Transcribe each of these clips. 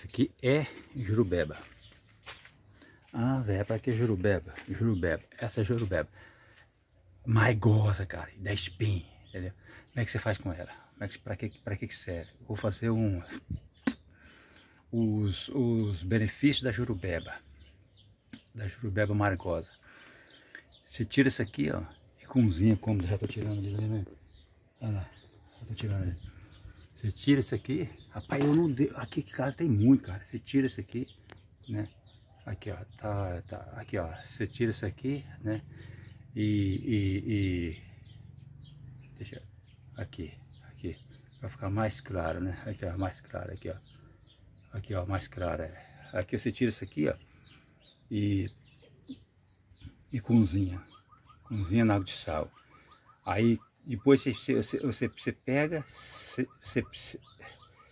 Esse aqui é jurubeba. Ah, velho, é pra que jurubeba? Jurubeba. Essa é jurubeba. Maigosa, cara. Da espinha, entendeu? Como é que você faz com ela? Como é que, pra, que, pra que que serve? Vou fazer um... Os, os benefícios da jurubeba. Da jurubeba margosa. Você tira isso aqui, ó. E cozinha como já tô tirando ali, né? Olha lá. Já tô tirando ali. Você tira isso aqui. Rapaz, eu não dei. Aqui que casa tem muito, cara. Você tira isso aqui, né? Aqui, ó. Tá, tá. Aqui, ó. Você tira isso aqui, né? E, e, e... Deixa. Aqui, aqui. Pra ficar mais claro, né? Aqui, ó. Mais claro, aqui, ó. Aqui, ó. Mais claro. É. Aqui você tira isso aqui, ó. E. E cozinha. Cozinha na água de sal. Aí depois você, você, você, você pega, você,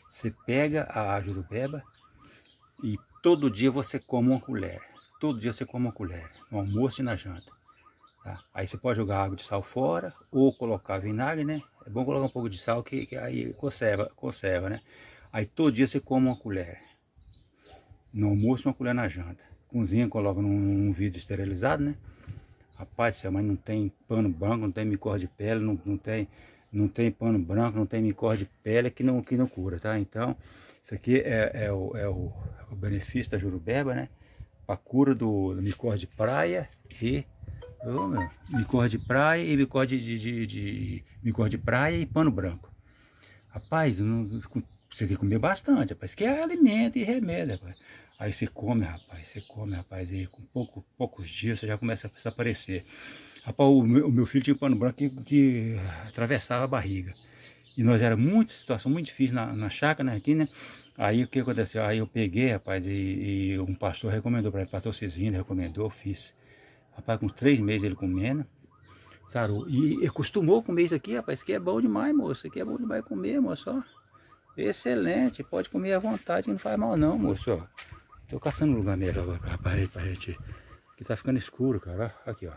você pega a jurubeba e todo dia você come uma colher. Todo dia você come uma colher, no almoço e na janta. Tá? Aí você pode jogar água de sal fora ou colocar vinagre, né? É bom colocar um pouco de sal que, que aí conserva, conserva, né? Aí todo dia você come uma colher. No almoço, uma colher na janta. Cozinha, coloca num, num vidro esterilizado, né? Rapaz, a mãe não tem pano branco, não tem micor de pele, não, não tem não tem pano branco, não tem micor de pele é que não, que não cura, tá? Então, isso aqui é, é, o, é o, o benefício da jurubeba, né? Para cura do, do micor de praia e Oh, micor de praia e micor de, de, de, de, micor de praia e pano branco. Rapaz, não, você tem que comer bastante, rapaz, que é alimento e remédio, rapaz. Aí você come, rapaz, você come, rapaz, e com pouco, poucos dias você já começa a desaparecer. Rapaz, o meu, o meu, filho tinha um pano branco que, que, atravessava a barriga. E nós era muito situação muito difícil na, na chácara, né, aqui, né? Aí o que aconteceu? Aí eu peguei, rapaz, e, e um pastor recomendou para mim, pastor Cezinho recomendou, fiz. Rapaz, com três meses ele comendo, sarou. E acostumou comer isso aqui, rapaz, isso aqui é bom demais, moço, isso aqui é bom demais comer, moço, ó. Excelente, pode comer à vontade, não faz mal não, moço, ó. Tô caçando lugar melhor pra, pra, gente. Que tá ficando escuro, cara. Aqui, ó.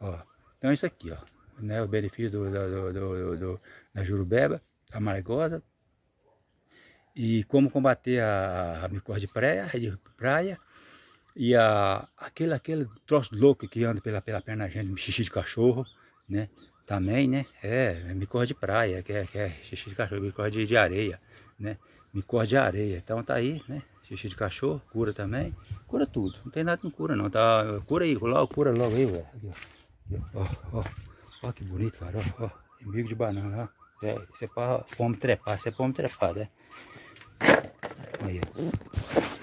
ó. Então é isso aqui, ó. Né, o benefício do, do, do, do da jurubeba, a marigosa E como combater a, a micose de praia, de praia. E a, aquele, aquele troço louco que anda pela, pela perna da gente, xixi de cachorro, né? Também, né? É, é micose de praia, que é, que é xixi de cachorro, micose de, de areia, né? Micose de areia. Então tá aí, né? xixi de cachorro, cura também. Cura tudo, não tem nada que não cura não, tá? Cura aí, logo, cura logo aí, velho. Aqui, ó. Ó, ó. Ó que bonito, cara, ó, ó. Embigo de banana, ó. É, isso é pra pombo trepar, isso é pombo trepar, né? Aí, ó.